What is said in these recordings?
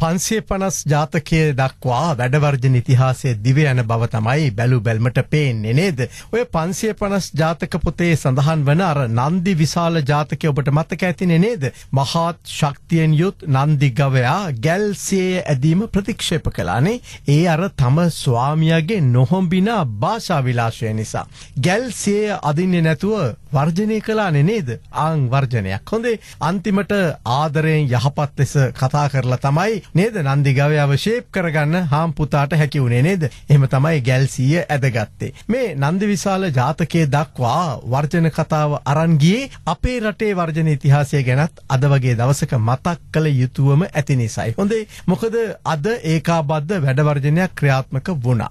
පන්සිය පනස් ජාතකය දක්වා වැඩවර්ජන ඉතිහාසය දිව යන බව තමයි බැලු බැල්මට පේන්නේ නේද. ඔය පන්සිය පනස් ජාතක පොතේ සඳහන් වන අර නන්දි විශාල ජාතකය ඔබට මතක ඇතිනේ නේද. මහාත් ශක්තියෙන් යුත් නන්දි ගවයා ගැල්සියේ ඇදීම ප්‍රතික්ෂේප කලානේ ඒ අර තම ස්වාමියගේ නොහොම්බිනා භාෂා විලාශය නිසා. ගැල්සිය අදින්නේ නැතුව වර්ජනය කලානේ නේද. ආං වර්ජනයක් හොඳේ අන්තිමට ආදරයෙන් යහපත් ලෙස කතා කරලා තමයි නේද නන්දිගවයව ෂේප් කරගන්න හාම් පුතාට හැකි වුණේ නේද? එහෙම තමයි ගැල්සිය ඇදගත්තේ. මේ නන්දිවිශාල ජාතකයේ දක්වා වර්ජන කතාව අරන් ගියේ අපේ රටේ වර්ජන ඉතිහාසය ගැනත් අද වගේ දවසක මතක් කළ යුතුවම ඇති නිසායි. හොඳේ මොකද අද ඒකාබද්ධ වැඩවර්ජනයක් ක්‍රියාත්මක වුණා.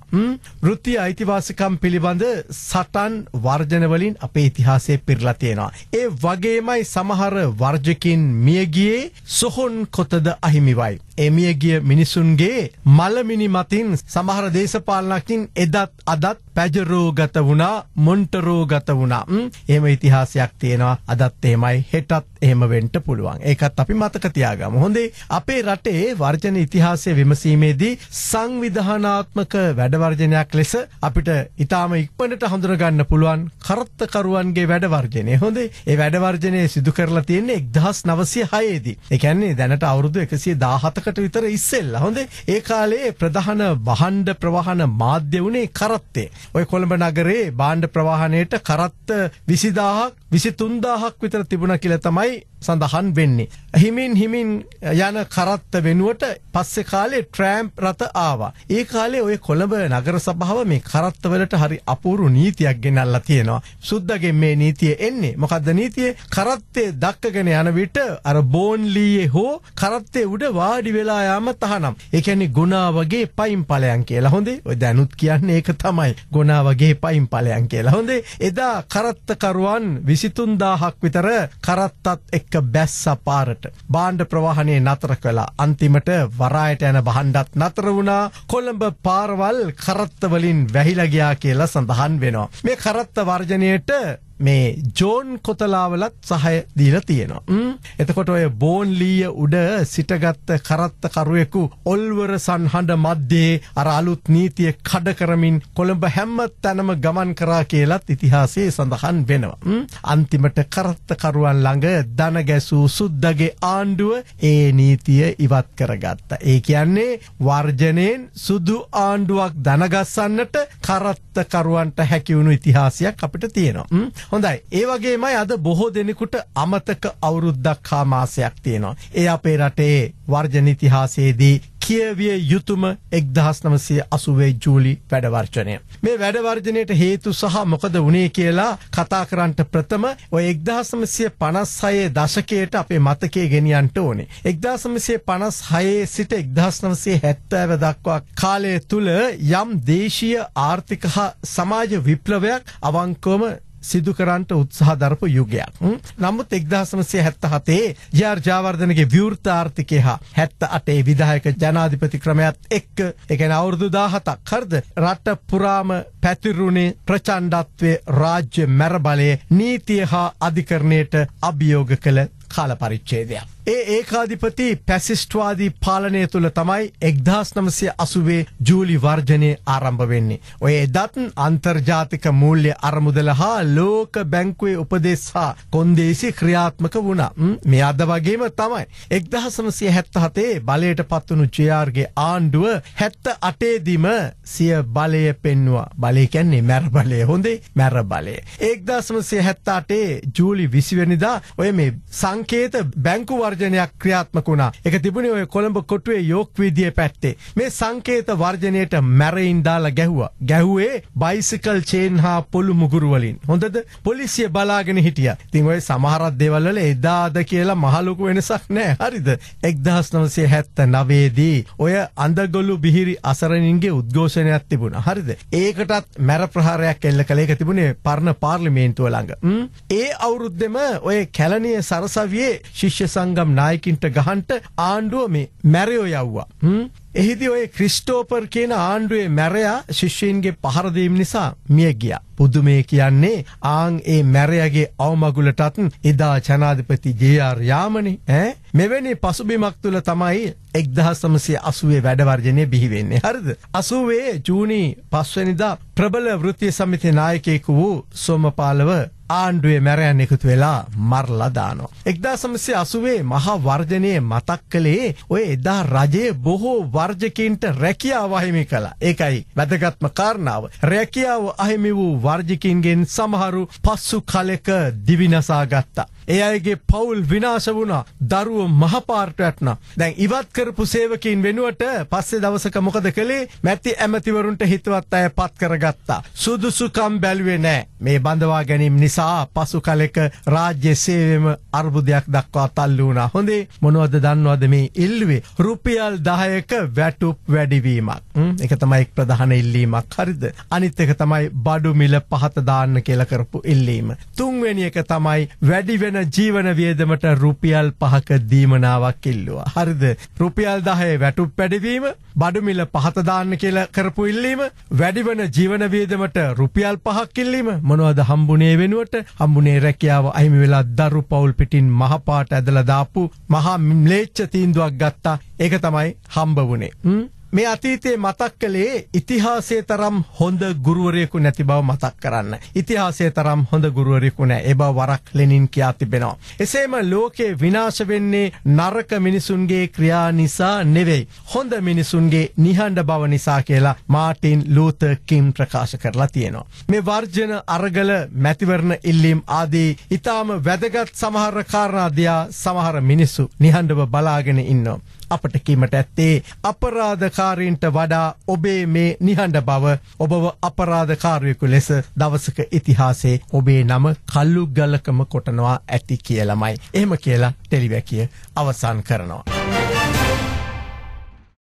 වෘත්ති අයිතිවාසිකම් පිළිබඳ සටන් වර්ජන වලින් අපේ ඉතිහාසය පිරලා තියෙනවා. ඒ වගේමයි සමහර වර්ජකින් මියගියේ සොහොන් කොතද අහිමිවයි. එමියගිය මිනිසුන්ගේ මලමිනි මතින් සමහර දේශපාලනඥයින් එදත් අදත් පැජරෝ ගත වුණා මොන්ටරෝ ගත වුණා. එහෙම ඉතිහාසයක් තියෙනවා. අදත් එහෙමයි හෙටත් එහෙම වෙන්න පුළුවන්. ඒකත් අපි මතක තියාගමු. හොඳේ අපේ රටේ වර්ජන ඉතිහාසය විමසීමේදී සංවිධානාත්මක වැඩවර්ජනයක් ලෙස අපිට ඊටාම ඉක්මනට හඳුනගන්න පුළුවන් කරත්තකරුවන්ගේ වැඩවර්ජනය. හොඳේ ඒ වැඩවර්ජනය සිදු කරලා තියෙන්නේ 1906 දී. ඒ කියන්නේ දැනට අවුරුදු 117කට විතර ඉස්සෙල්ලා. හොඳේ ඒ කාලේ ප්‍රධාන වහණ්ඩ ප්‍රවාහන මාධ්‍ය වුණේ කරත්තේ. ඔය කොළඹ නගරේ භාණ්ඩ ප්‍රවාහණයට කරත්ත 20000ක් 23000ක් විතර තිබුණා කියලා තමයි සඳහන් වෙන්නේ. හිමින් හිමින් යන කරත්ත වෙනුවට පස්සේ කාලේ ට්‍රෑම්ප් රථ ආවා. ඒ කාලේ ඔය කොළඹ නගර සභාව මේ කරත්තවලට හරි අපූරු නීතියක් ගෙනල්ලා තියෙනවා. සුද්දගෙන් මේ නීතිය එන්නේ. මොකද්ද නීතිය? කරත්තේ දක්කගෙන යන විට අර බෝන්ලියේ හෝ කරත්තේ උඩ වාඩි වෙලා යාම තහනම්. ඒ කියන්නේ ගුණා වගේ පයින් ඵලයන් කියලා. හොඳේ. ඔය දැනුත් කියන්නේ ඒක තමයි. ගුණා වගේ පයින් ඵලයන් කියලා. හොඳේ. එදා කරත්තකරුවන් 23000ක් විතර කරත්තත් එක්ක එක්ක බැස්ස පාරට. බාණ්ඩ ප්‍රවාහනය නතර කළා. අන්තිමට වරායට යන බහණ්ඩත් නතර වුණා. කොළඹ පාරවල් කරත්ත වලින් වැහිලා ගියා කියලා සඳහන් වෙනවා. මේ කරත්ත වර්ජණයට මේ ජෝන් කොතලාවලත් සහය දීලා තියෙනවා. එතකොට ඔය බෝන් ලීය උඩ සිටගත් කරත්ත කරුවෙකු ඔල්වර සංහඬ මැද්දේ අර අලුත් නීතිය කඩ කරමින් කොළඹ හැම තැනම ගමන් කරා කියලත් ඉතිහාසයේ සඳහන් වෙනවා. අන්තිමට කරත්ත කරුවන් ළඟ දන ගැසූ සුද්දගේ ආණ්ඩුව ඒ නීතිය ඉවත් කරගත්තා. ඒ කියන්නේ වර්ජණයෙන් සුදු ආණ්ඩුවක් දනගස්සන්නට කරත්ත කරුවන්ට හැකිවුණු ඉතිහාසයක් අපිට තියෙනවා. හොඳයි. ඒ වගේමයි අද බොහෝ දෙනෙකුට අමතක අවුරුද්දක් හා මාසයක් තියෙනවා. ඒ අපේ රටේ වර්ජන ඉතිහාසයේදී කියවිය යුතුම 1980 ජූලි වැඩවර්ජනය. මේ වැඩවර්ජනයට හේතු සහ මොකද වුණේ කියලා කතා කරන්නට ප්‍රථම ඔය 1956 දශකයට අපේ මතකයේ ගෙනියන්න ඕනේ. 1956 සිට 1970 දක්වා කාලය තුල යම් දේශීය ආර්ථික හා සමාජ විප්ලවයක් අවංකවම සිදු කරන්නට උත්සාහ දරපු යුගයක්. නමුත් 1977 ජේ.ආර්. ජයවර්ධනගේ විවෘත ආර්ථිකය හා 78 විධායක ජනාධිපති ක්‍රමයත් එක්ක ඒ කියන්නේ අවුරුදු 17ක් හරිද රට පුරාම පැතිරුණේ ප්‍රචණ්ඩත්වයේ රාජ්‍ය මැර බලයේ නීතිය හා අධිකරණයට අභියෝග කළ කාල පරිච්ඡේදයක්. ඒ ඒකාධිපති පැසිස්ට්වාදී පාලනය තුළ තමයි එක්දහස් නමසය අසුවේ ජූලි වර්ජනය ආරම්භ වෙන්නේ. ඔය එදත් අන්තර්ජාතික මූල්්‍ය අරමුදල හා ලෝක බැංකුවේ උපදෙස් හා කොන්දේසි ක්‍රියාත්මක වුණා මේ අද වගේම තමයි. එක්දහසමසය හැත්ත හතේ බලයට පත්වනු ජයාර්ගේ ආණ්ඩුව හැත්ත අටේදිම සිය බලය පෙන්වා බලයකැන්නේ මැර බලය හොඳේ මැර බලය. ඒක්දහසමසය හැත්තාටේ ජූලි විසිවනිදා ඔය මේ සංකේත බැංකුවර් වර්ජනයක් ක්‍රියාත්මක වුණා. ඒක තිබුණේ ඔය කොළඹ කොටුවේ යෝක් වීදියේ පැත්තේ. මේ සංකේත වර්ජනයට මැරෙයින් දාලා ගැහුවා. ගැහුවේ බයිසිකල් චේන් හා පොළු මුගුරු වලින්. හොඳද? පොලිසිය බලාගෙන හිටියා. ඉතින් ඔය සමහර දේවල් වල එදාද කියලා මහ ලොකු වෙනසක් නැහැ. හරිද? 1979 දී ඔය අඳගොළු බිහිරි අසරණින්ගේ උද්ඝෝෂණයක් තිබුණා. හරිද? ඒකටත් මැර ප්‍රහාරයක් එල්ල කළා. ඒක තිබුණේ පර්ණ පාර්ලිමේන්තුව ළඟ. ඒ අවුරුද්දෙම ඔය කැලණිය සරසවියේ ශිෂ්‍ය සංගම් නැත්තම් නායකින්ට ගහන්ට ආණ්ඩුව මේ මැරයෝ යව්වා. එහිදී ඔය ක්‍රිස්ටෝපර් කියන ආණ්ඩුවේ මැරයා ශිෂ්‍යයන්ගේ පහර දීම නිසා මිය ගියා. පුදුමේ කියන්නේ ආන් ඒ මැරයාගේ අවමගුලටත් එදා ජනාධිපති ජේ.ආර්. යාමනේ ඈ මෙවැනි පසුබිමක් තුල තමයි 1980 වැඩ වර්ජනය බිහි වෙන්නේ. හරිද? 80 ජූනි 5 වෙනිදා ප්‍රබල වෘත්තීය සමිතියේ නායකයෙකු වූ සෝමපාලව ආණ්ඩුවේ මැරයන් එකතු වෙලා මරලා දානවා. 1980 මහා වර්ජනයේ මතක් කළේ ඔය එදා රජයේ බොහෝ වර්ජකීන්ට රැකියාව අහිමි කළා. ඒකයි වැදගත්ම කාරණාව. රැකියාව අහිමි වූ වර්ජකීන්ගෙන් සමහරු පස්සු කලක දිවිනසා ගත්තා. ඒ අයගේ පවුල් විනාශ වුණා. දරුවෝ මහපාරට වැටුණා. දැන් ඉවත් කරපු සේවකීන් වෙනුවට පස්සේ දවසක මොකද කළේ? මැති ඇමතිවරුන්ට හිතවත් අය පත් කරගත්තා. සුදුසුකම් බැලුවේ නැහැ. මේ බඳවා ගැනීම නිසා පසු කලෙක රාජ්‍ය සේවයේම අර්බුදයක් දක්වා තල්ලු වුණා. හොඳේ මොනවද දන්නවද මේ ඉල්ලුවේ? රුපියල් 10ක වැටුප් වැඩිවීමක්. ඒක තමයි ප්‍රධාන ඉල්ලීමක්. හරිද? අනිත් එක තමයි බඩු මිල පහත දාන්න කියලා කරපු ඉල්ලීම. තුන්වෙනි එක තමයි වැඩි වෙන වෙන ජීවන වියදමට රුපියල් 5ක දීමනාවක් ඉල්ලුවා. හරිද? රුපියල් 10 වැටුප් පැඩවීම, බඩු මිල 5ත දාන්න කියලා කරපු ඉල්ලීම, වැඩි වෙන ජීවන වියදමට රුපියල් 5ක් ඉල්ලීම මොනවද හම්බුනේ වෙනුවට? හම්බුනේ රැකියාව අහිමි වෙලා දරු පවුල් පිටින් මහපාට ඇදලා දාපු මහා ම්ලේච්ඡ තීන්දුවක් ගත්තා. ඒක තමයි හම්බ වුනේ. මේ අතීතයේ මතක් කළේ ඉතිහාසයේ තරම් හොඳ ගුරුවරයෙකු නැති බව මතක් කරන්න. ඉතිහාසයේ තරම් හොඳ ගුරුවරයෙකු නැහැ. ඒ බව වරක් ලෙනින් කියා තිබෙනවා. එසේම ලෝකේ විනාශ වෙන්නේ නරක මිනිසුන්ගේ ක්‍රියා නිසා නෙවෙයි. හොඳ මිනිසුන්ගේ නිහඬ බව නිසා කියලා මාටින් ලූතර් කිම් ප්‍රකාශ කරලා තියෙනවා. මේ වර්ජන අරගල මැතිවරණ ඉල්ලීම් ආදී ඊටාම වැදගත් සමහර කාරණා දිහා සමහර මිනිසු නිහඬව බලාගෙන ඉන්නවා. අපට කීමට ඇත්තේ අපරාධකාරීන්ට වඩා ඔබේ මේ නිහඬ බව ඔබව අපරාධකාරයෙකු ලෙස දවසක ඉතිහාසයේ ඔබේ නම කල්ලු ගලකම කොටනවා ඇති කියලමයි. එහෙම කියලා ටෙලිවැකිය අවසන් කරනවා.